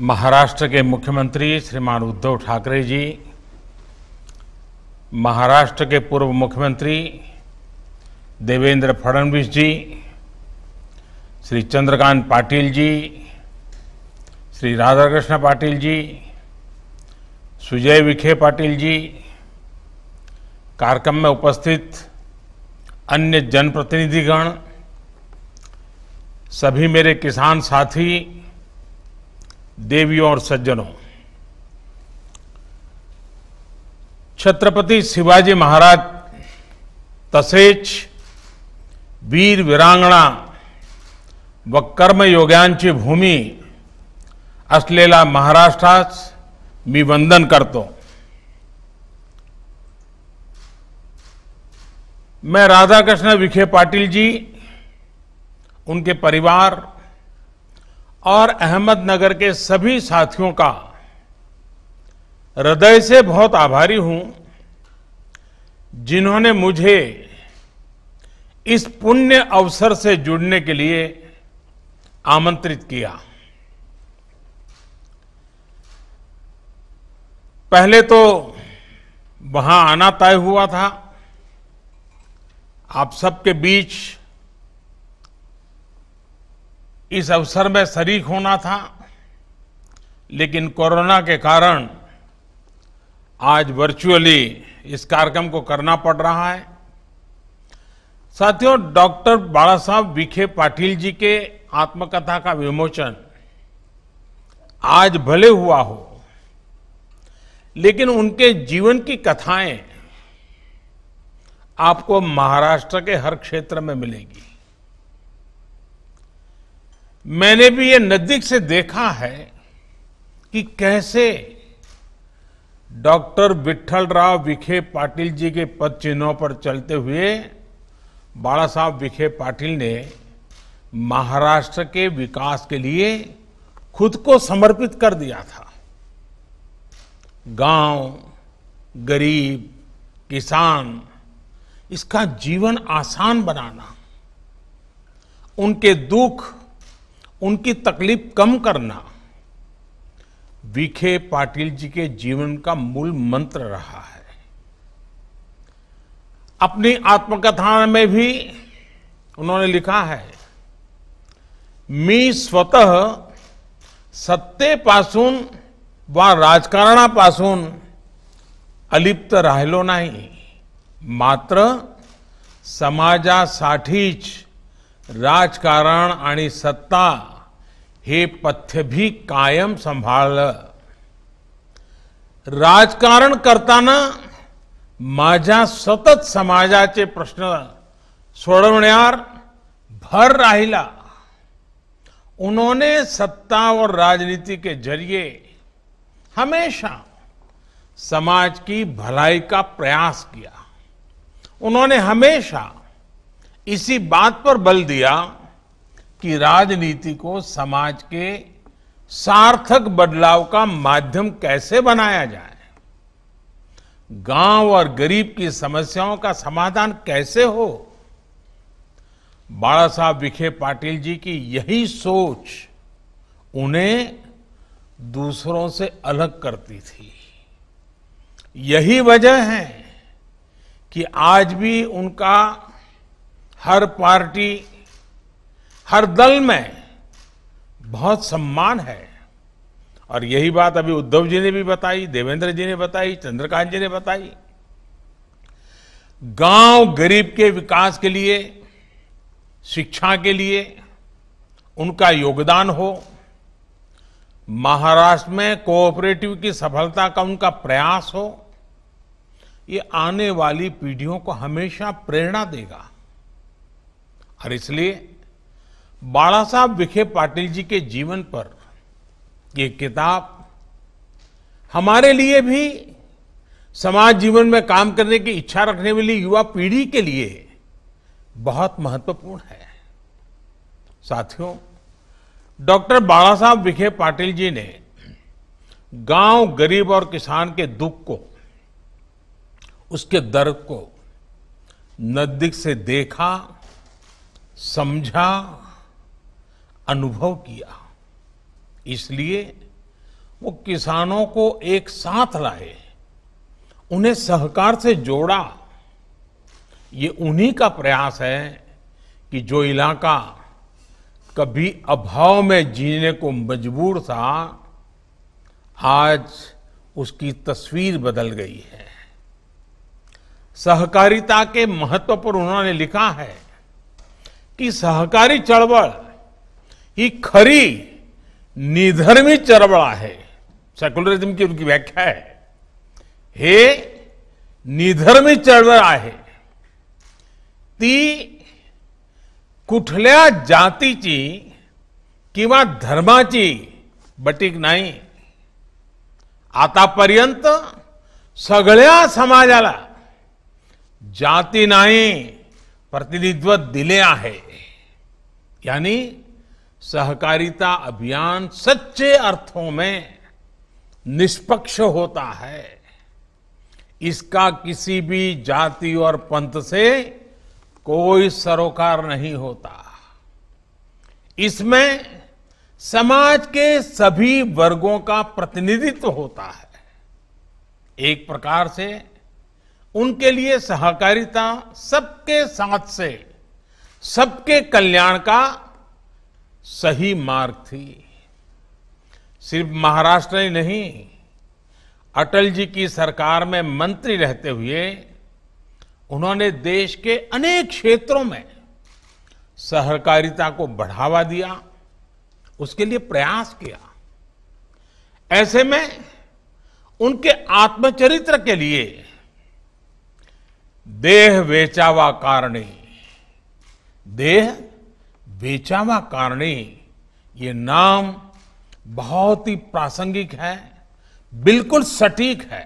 महाराष्ट्र के मुख्यमंत्री श्रीमान उद्धव ठाकरे जी महाराष्ट्र के पूर्व मुख्यमंत्री देवेंद्र फडणवीस जी श्री चंद्रकांत पाटिल जी श्री राधाकृष्ण पाटिल जी सुजय विखे पाटिल जी कार्यक्रम में उपस्थित अन्य जनप्रतिनिधिगण सभी मेरे किसान साथी देवियों और सज्जनों छत्रपति शिवाजी महाराज तसेच वीर विरांगणा व कर्मयोग्यांची भूमि महाराष्ट्र मी वंदन करतो मैं राधाकृष्ण विखे पाटिल जी उनके परिवार और अहमदनगर के सभी साथियों का हृदय से बहुत आभारी हूं जिन्होंने मुझे इस पुण्य अवसर से जुड़ने के लिए आमंत्रित किया पहले तो वहां आना तय हुआ था आप सबके बीच इस अवसर में शरीक होना था लेकिन कोरोना के कारण आज वर्चुअली इस कार्यक्रम को करना पड़ रहा है साथियों डॉक्टर बाला साहब विखे पाटिल जी के आत्मकथा का विमोचन आज भले हुआ हो लेकिन उनके जीवन की कथाएं आपको महाराष्ट्र के हर क्षेत्र में मिलेगी मैंने भी ये नजदीक से देखा है कि कैसे डॉक्टर विठल राव विखे पाटिल जी के पद चिन्हों पर चलते हुए बाला साहब विखे पाटिल ने महाराष्ट्र के विकास के लिए खुद को समर्पित कर दिया था गांव गरीब किसान इसका जीवन आसान बनाना उनके दुख उनकी तकलीफ कम करना विखे पाटिल जी के जीवन का मूल मंत्र रहा है अपनी आत्मकथा में भी उन्होंने लिखा है मी स्वतः व वा राजकारणापासून अलिप्त राहिलो नहीं मात्र समाजा राजकारण आणि सत्ता हे पथ्य भी कायम संभाल राजकारण करताना माझ्या सतत समाजाचे प्रश्न सोडवण्यावर भर राहिला उन्होंने सत्ता और राजनीति के जरिए हमेशा समाज की भलाई का प्रयास किया उन्होंने हमेशा इसी बात पर बल दिया कि राजनीति को समाज के सार्थक बदलाव का माध्यम कैसे बनाया जाए गांव और गरीब की समस्याओं का समाधान कैसे हो बाला साहब विखे पाटिल जी की यही सोच उन्हें दूसरों से अलग करती थी यही वजह है कि आज भी उनका हर पार्टी हर दल में बहुत सम्मान है और यही बात अभी उद्धव जी ने भी बताई देवेंद्र जी ने बताई चंद्रकांत जी ने बताई गांव गरीब के विकास के लिए शिक्षा के लिए उनका योगदान हो महाराष्ट्र में कोऑपरेटिव की सफलता का उनका प्रयास हो ये आने वाली पीढ़ियों को हमेशा प्रेरणा देगा और इसलिए बाला साहब विखे पाटिल जी के जीवन पर ये किताब हमारे लिए भी समाज जीवन में काम करने की इच्छा रखने वाली युवा पीढ़ी के लिए बहुत महत्वपूर्ण है साथियों डॉक्टर बाला साहब विखे पाटिल जी ने गांव गरीब और किसान के दुख को उसके दर्द को नजदीक से देखा समझा अनुभव किया इसलिए वो किसानों को एक साथ लाए उन्हें सहकार से जोड़ा ये उन्हीं का प्रयास है कि जो इलाका कभी अभाव में जीने को मजबूर था आज उसकी तस्वीर बदल गई है सहकारिता के महत्व पर उन्होंने लिखा है कि सहकारी चढ़वड़ ही खरी निधर्मी चळवळ आहे सेक्युलरिझमची उनकी व्याख्या आहे हे निधर्मी चळवळ आहे ती कुठल्या जातीची किंवा धर्माची बटीक नाही आतापर्यंत सगळ्या समाजाला जाती नाही प्रतिनिधित्व दिले आहे यांनी सहकारिता अभियान सच्चे अर्थों में निष्पक्ष होता है इसका किसी भी जाति और पंथ से कोई सरोकार नहीं होता इसमें समाज के सभी वर्गों का प्रतिनिधित्व होता है एक प्रकार से उनके लिए सहकारिता सबके साथ से सबके कल्याण का सही मार्ग थी सिर्फ महाराष्ट्र ही नहीं अटल जी की सरकार में मंत्री रहते हुए उन्होंने देश के अनेक क्षेत्रों में सहकारिता को बढ़ावा दिया उसके लिए प्रयास किया ऐसे में उनके आत्मचरित्र के लिए देह वेचावा कारणी देह बेचावा कारणी ये नाम बहुत ही प्रासंगिक है बिल्कुल सटीक है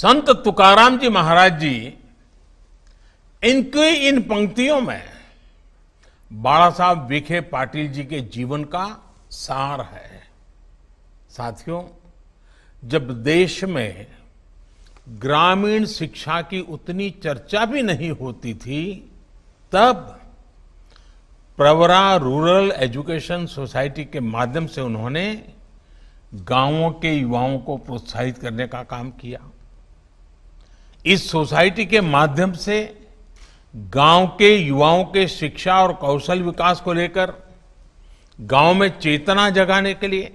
संत तुकाराम जी महाराज जी इनकी इन पंक्तियों में बाला साहब विखे पाटिल जी के जीवन का सार है साथियों जब देश में ग्रामीण शिक्षा की उतनी चर्चा भी नहीं होती थी तब प्रवरा रूरल एजुकेशन सोसाइटी के माध्यम से उन्होंने गांवों के युवाओं को प्रोत्साहित करने का काम किया इस सोसाइटी के माध्यम से गांव के युवाओं के शिक्षा और कौशल विकास को लेकर गांव में चेतना जगाने के लिए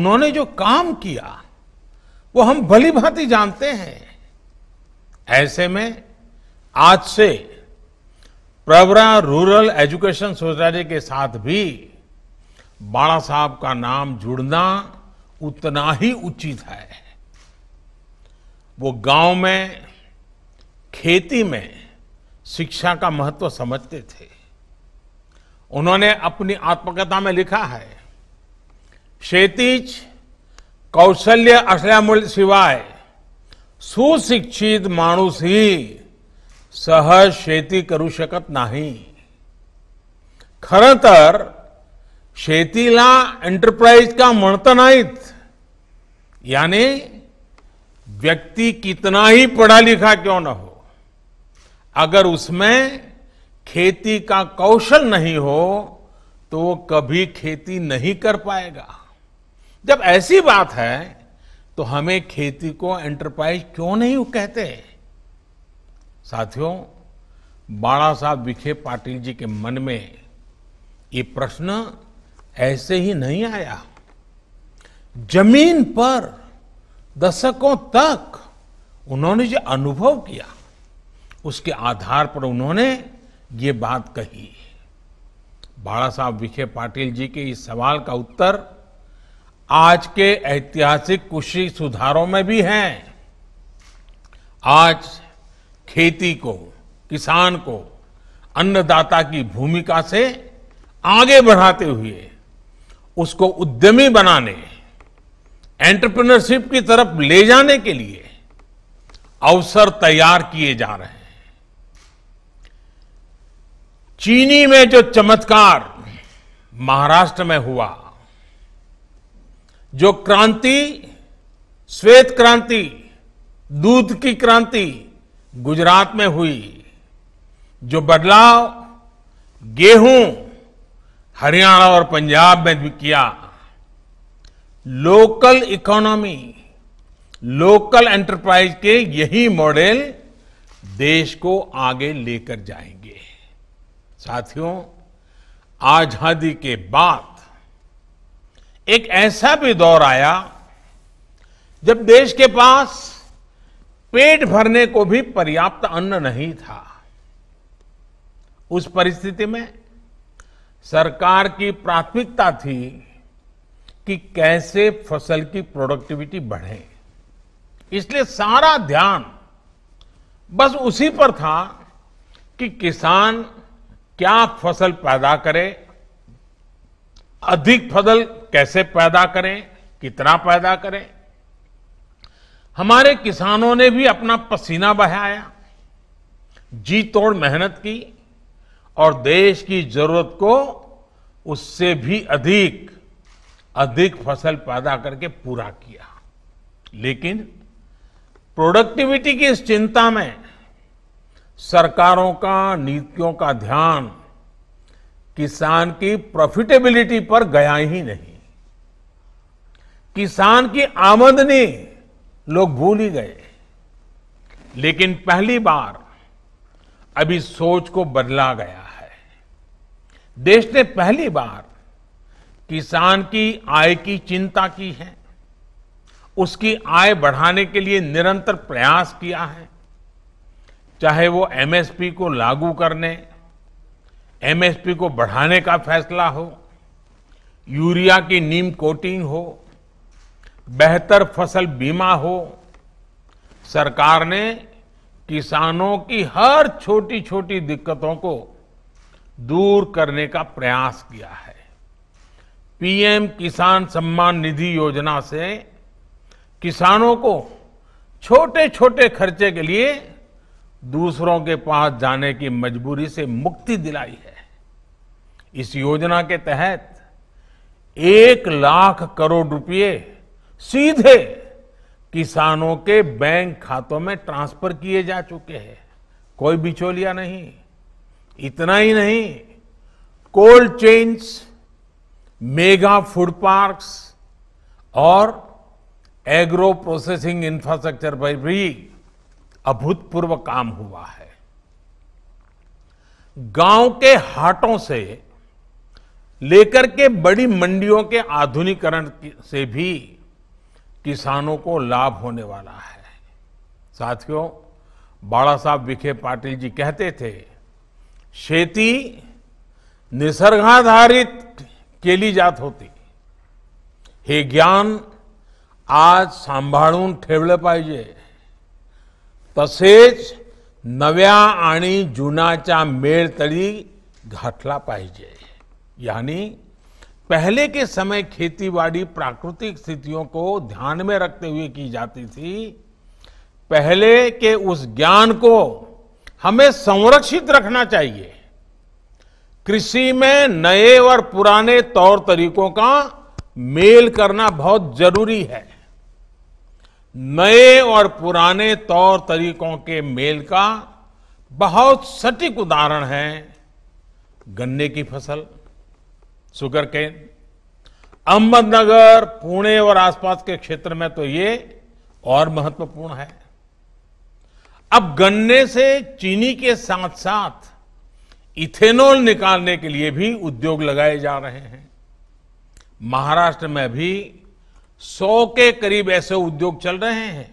उन्होंने जो काम किया वो हम भली भांति जानते हैं ऐसे में आज से प्रवरा रूरल एजुकेशन सोसाइटी के साथ भी बाड़ा साहब का नाम जुड़ना उतना ही उचित है वो गांव में खेती में शिक्षा का महत्व समझते थे उन्होंने अपनी आत्मकथा में लिखा है क्षेत्रीज कौशल्य असल्यामुळे शिवाय सुशिक्षित माणूस ही सहज शेती करू शकत नहीं खरतर शेतीला एंटरप्राइज का मणत नहीं यानी व्यक्ति कितना ही पढ़ा लिखा क्यों ना हो अगर उसमें खेती का कौशल नहीं हो तो वो कभी खेती नहीं कर पाएगा जब ऐसी बात है तो हमें खेती को एंटरप्राइज क्यों नहीं कहते हैं साथियों बाड़ा साहब विखे पाटिल जी के मन में ये प्रश्न ऐसे ही नहीं आया जमीन पर दशकों तक उन्होंने जो अनुभव किया उसके आधार पर उन्होंने ये बात कही बाड़ा साहब विखे पाटिल जी के इस सवाल का उत्तर आज के ऐतिहासिक कृषि सुधारों में भी है आज खेती को किसान को अन्नदाता की भूमिका से आगे बढ़ाते हुए उसको उद्यमी बनाने एंटरप्रेन्योरशिप की तरफ ले जाने के लिए अवसर तैयार किए जा रहे हैं चीनी में जो चमत्कार महाराष्ट्र में हुआ जो क्रांति श्वेत क्रांति दूध की क्रांति गुजरात में हुई जो बदलाव गेहूं हरियाणा और पंजाब में भी किया लोकल इकोनॉमी लोकल एंटरप्राइज के यही मॉडल देश को आगे लेकर जाएंगे साथियों आजादी के बाद एक ऐसा भी दौर आया जब देश के पास पेट भरने को भी पर्याप्त अन्न नहीं था उस परिस्थिति में सरकार की प्राथमिकता थी कि कैसे फसल की प्रोडक्टिविटी बढ़े इसलिए सारा ध्यान बस उसी पर था कि किसान क्या फसल पैदा करे अधिक फसल कैसे पैदा करें कितना पैदा करें हमारे किसानों ने भी अपना पसीना बहाया जी तोड़ मेहनत की और देश की जरूरत को उससे भी अधिक अधिक फसल पैदा करके पूरा किया लेकिन प्रोडक्टिविटी की इस चिंता में सरकारों का नीतियों का ध्यान किसान की प्रॉफिटेबिलिटी पर गया ही नहीं किसान की आमदनी लोग भूल ही गए लेकिन पहली बार अभी सोच को बदला गया है देश ने पहली बार किसान की आय की चिंता की है उसकी आय बढ़ाने के लिए निरंतर प्रयास किया है चाहे वो एमएसपी को लागू करने एमएसपी को बढ़ाने का फैसला हो यूरिया की नीम कोटिंग हो बेहतर फसल बीमा हो सरकार ने किसानों की हर छोटी छोटी दिक्कतों को दूर करने का प्रयास किया है पीएम किसान सम्मान निधि योजना से किसानों को छोटे छोटे खर्चे के लिए दूसरों के पास जाने की मजबूरी से मुक्ति दिलाई है इस योजना के तहत एक लाख करोड़ रुपए सीधे किसानों के बैंक खातों में ट्रांसफर किए जा चुके हैं कोई बिचौलिया नहीं इतना ही नहीं cold chains mega food parks और एग्रो प्रोसेसिंग इंफ्रास्ट्रक्चर पर भी अभूतपूर्व काम हुआ है गांव के हाटों से लेकर के बड़ी मंडियों के आधुनिकरण से भी किसानों को लाभ होने वाला है साथियों बाळासाहेब विखे पाटिल जी कहते थे शेती निसर्गाधारित केली जात होती हे ज्ञान आज सांभाळून ठेवलं पाहिजे तसेच नव्या आणि जुनाच्या मेळतळी घातला पाहिजे यानी पहले के समय खेतीबाड़ी प्राकृतिक स्थितियों को ध्यान में रखते हुए की जाती थी पहले के उस ज्ञान को हमें संरक्षित रखना चाहिए कृषि में नए और पुराने तौर तरीकों का मेल करना बहुत जरूरी है नए और पुराने तौर तरीकों के मेल का बहुत सटीक उदाहरण है गन्ने की फसल शुगर केन अहमदनगर पुणे और आसपास के क्षेत्र में तो ये और महत्वपूर्ण है अब गन्ने से चीनी के साथ साथ इथेनॉल निकालने के लिए भी उद्योग लगाए जा रहे हैं महाराष्ट्र में भी सौ के करीब ऐसे उद्योग चल रहे हैं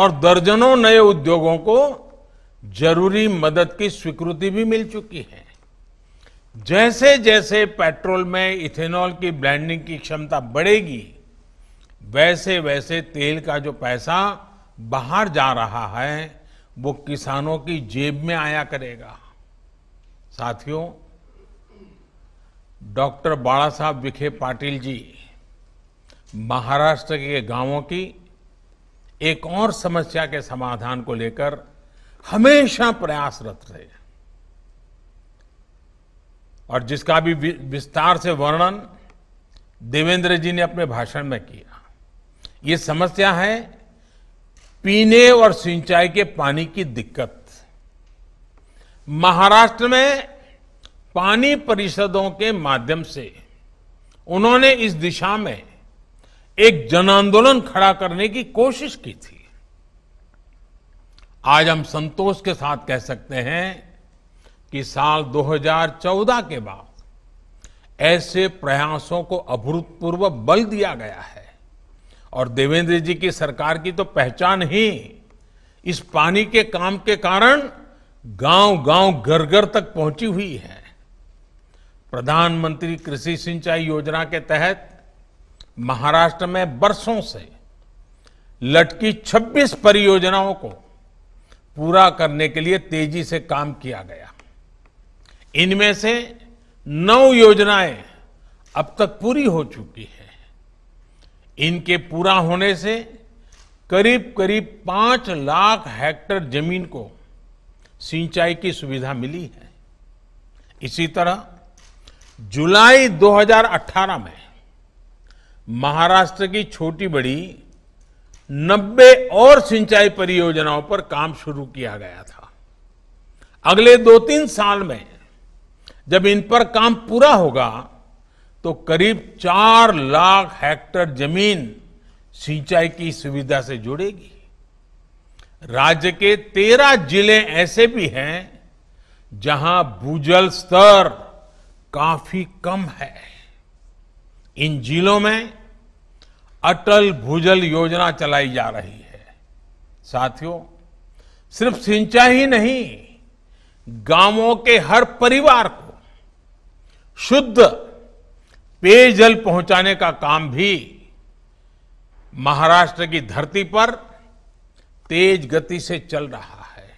और दर्जनों नए उद्योगों को जरूरी मदद की स्वीकृति भी मिल चुकी है जैसे जैसे पेट्रोल में इथेनॉल की ब्लेंडिंग की क्षमता बढ़ेगी वैसे वैसे तेल का जो पैसा बाहर जा रहा है वो किसानों की जेब में आया करेगा साथियों डॉक्टर बाला साहब विखे पाटिल जी महाराष्ट्र के गांवों की एक और समस्या के समाधान को लेकर हमेशा प्रयासरत रहे और जिसका भी विस्तार से वर्णन देवेंद्र जी ने अपने भाषण में किया ये समस्या है पीने और सिंचाई के पानी की दिक्कत महाराष्ट्र में पानी परिषदों के माध्यम से उन्होंने इस दिशा में एक जन आंदोलन खड़ा करने की कोशिश की थी आज हम संतोष के साथ कह सकते हैं कि साल 2014 के बाद ऐसे प्रयासों को अभूतपूर्व बल दिया गया है और देवेंद्र जी की सरकार की तो पहचान ही इस पानी के काम के कारण गांव गांव घर घर तक पहुंची हुई है प्रधानमंत्री कृषि सिंचाई योजना के तहत महाराष्ट्र में बरसों से लटकी 26 परियोजनाओं को पूरा करने के लिए तेजी से काम किया गया इनमें से नौ योजनाएं अब तक पूरी हो चुकी है इनके पूरा होने से करीब करीब पांच लाख हेक्टेयर जमीन को सिंचाई की सुविधा मिली है इसी तरह जुलाई 2018 में महाराष्ट्र की छोटी बड़ी 90 और सिंचाई परियोजनाओं पर काम शुरू किया गया था अगले दो तीन साल में जब इन पर काम पूरा होगा तो करीब चार लाख हेक्टर जमीन सिंचाई की सुविधा से जुड़ेगी राज्य के तेरह जिले ऐसे भी हैं जहां भूजल स्तर काफी कम है इन जिलों में अटल भूजल योजना चलाई जा रही है साथियों सिर्फ सिंचाई ही नहीं गांवों के हर परिवार को शुद्ध पेयजल पहुंचाने का काम भी महाराष्ट्र की धरती पर तेज गति से चल रहा है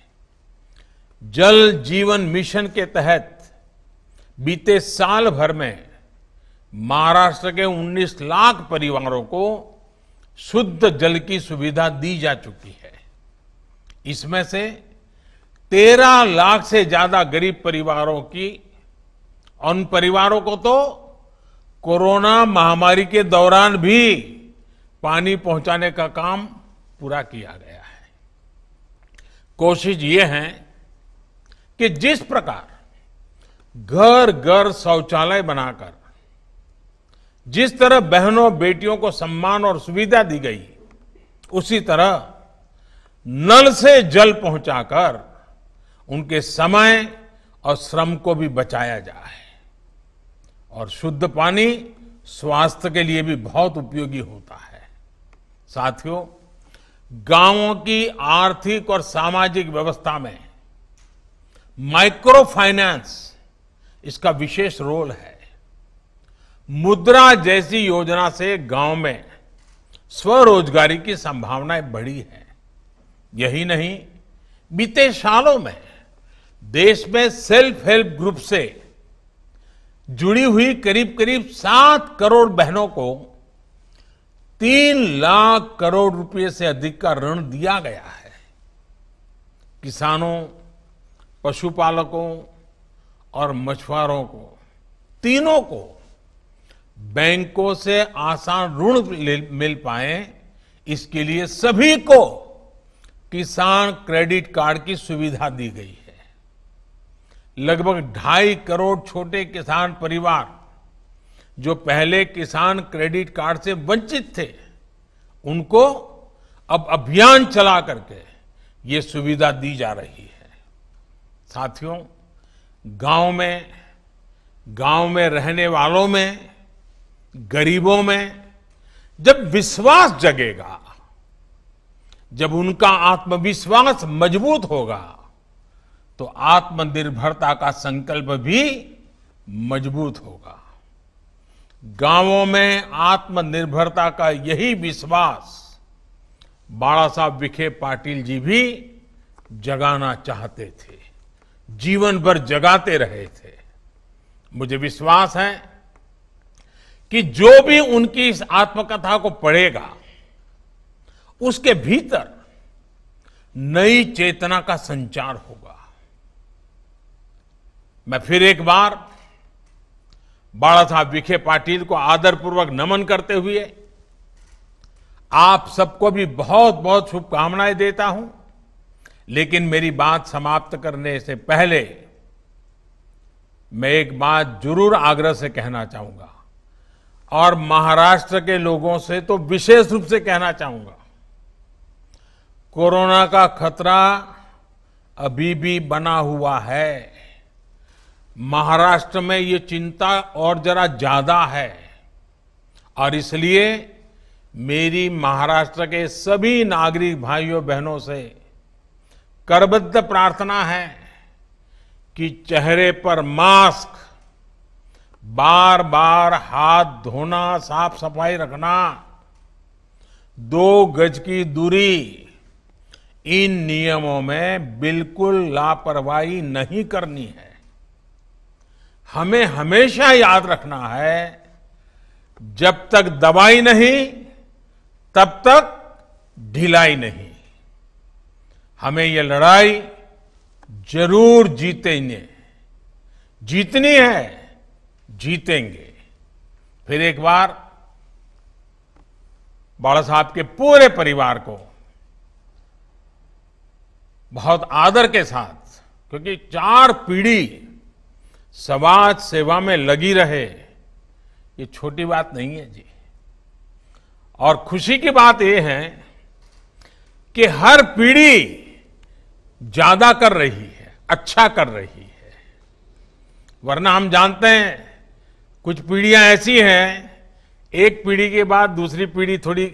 जल जीवन मिशन के तहत बीते साल भर में महाराष्ट्र के 19 लाख परिवारों को शुद्ध जल की सुविधा दी जा चुकी है इसमें से 13 लाख से ज्यादा गरीब परिवारों की और उन परिवारों को तो कोरोना महामारी के दौरान भी पानी पहुंचाने का काम पूरा किया गया है कोशिश ये है कि जिस प्रकार घर घर शौचालय बनाकर जिस तरह बहनों बेटियों को सम्मान और सुविधा दी गई उसी तरह नल से जल पहुंचाकर उनके समय और श्रम को भी बचाया जाए और शुद्ध पानी स्वास्थ्य के लिए भी बहुत उपयोगी होता है साथियों गांवों की आर्थिक और सामाजिक व्यवस्था में माइक्रो फाइनेंस इसका विशेष रोल है मुद्रा जैसी योजना से गांव में स्वरोजगारी की संभावनाएं बढ़ी है यही नहीं बीते सालों में देश में सेल्फ हेल्प ग्रुप से जुड़ी हुई करीब करीब सात करोड़ बहनों को तीन लाख करोड़ रुपए से अधिक का ऋण दिया गया है किसानों पशुपालकों और मछुआरों को तीनों को बैंकों से आसान ऋण मिल पाए इसके लिए सभी को किसान क्रेडिट कार्ड की सुविधा दी गई है लगभग ढाई करोड़ छोटे किसान परिवार जो पहले किसान क्रेडिट कार्ड से वंचित थे उनको अब अभियान चला करके ये सुविधा दी जा रही है साथियों गांव में गांव में रहने वालों में गरीबों में जब विश्वास जगेगा जब उनका आत्मविश्वास मजबूत होगा तो आत्मनिर्भरता का संकल्प भी मजबूत होगा गांवों में आत्मनिर्भरता का यही विश्वास बाड़ा साहब विखे पाटिल जी भी जगाना चाहते थे जीवन भर जगाते रहे थे मुझे विश्वास है कि जो भी उनकी इस आत्मकथा को पढ़ेगा उसके भीतर नई चेतना का संचार होगा मैं फिर एक बार बाला साहब विखे पाटिल को आदरपूर्वक नमन करते हुए आप सबको भी बहुत बहुत शुभकामनाएं देता हूं लेकिन मेरी बात समाप्त करने से पहले मैं एक बात जरूर आग्रह से कहना चाहूंगा और महाराष्ट्र के लोगों से तो विशेष रूप से कहना चाहूंगा कोरोना का खतरा अभी भी बना हुआ है महाराष्ट्र में ये चिंता और जरा ज्यादा है और इसलिए मेरी महाराष्ट्र के सभी नागरिक भाइयों बहनों से करबद्ध प्रार्थना है कि चेहरे पर मास्क बार बार हाथ धोना साफ सफाई रखना दो गज की दूरी इन नियमों में बिल्कुल लापरवाही नहीं करनी है हमें हमेशा याद रखना है जब तक दवाई नहीं तब तक ढिलाई नहीं हमें यह लड़ाई जरूर जीतेंगे जीतनी है जीतेंगे फिर एक बार बाला साहब के पूरे परिवार को बहुत आदर के साथ क्योंकि चार पीढ़ी समाज सेवा में लगी रहे ये छोटी बात नहीं है जी और खुशी की बात यह है कि हर पीढ़ी ज्यादा कर रही है अच्छा कर रही है वरना हम जानते हैं कुछ पीढ़ियां ऐसी हैं एक पीढ़ी के बाद दूसरी पीढ़ी थोड़ी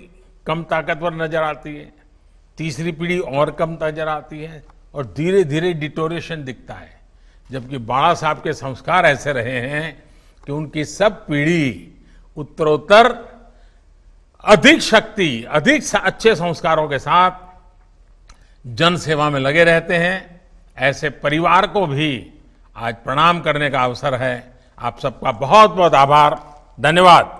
कम ताकतवर नजर आती है तीसरी पीढ़ी और कम नजर आती है और धीरे धीरे डिटोरेशन दिखता है जबकि बाड़ा साहब के संस्कार ऐसे रहे हैं कि उनकी सब पीढ़ी उत्तरोत्तर अधिक शक्ति अधिक अच्छे संस्कारों के साथ जनसेवा में लगे रहते हैं ऐसे परिवार को भी आज प्रणाम करने का अवसर है आप सबका बहुत बहुत आभार धन्यवाद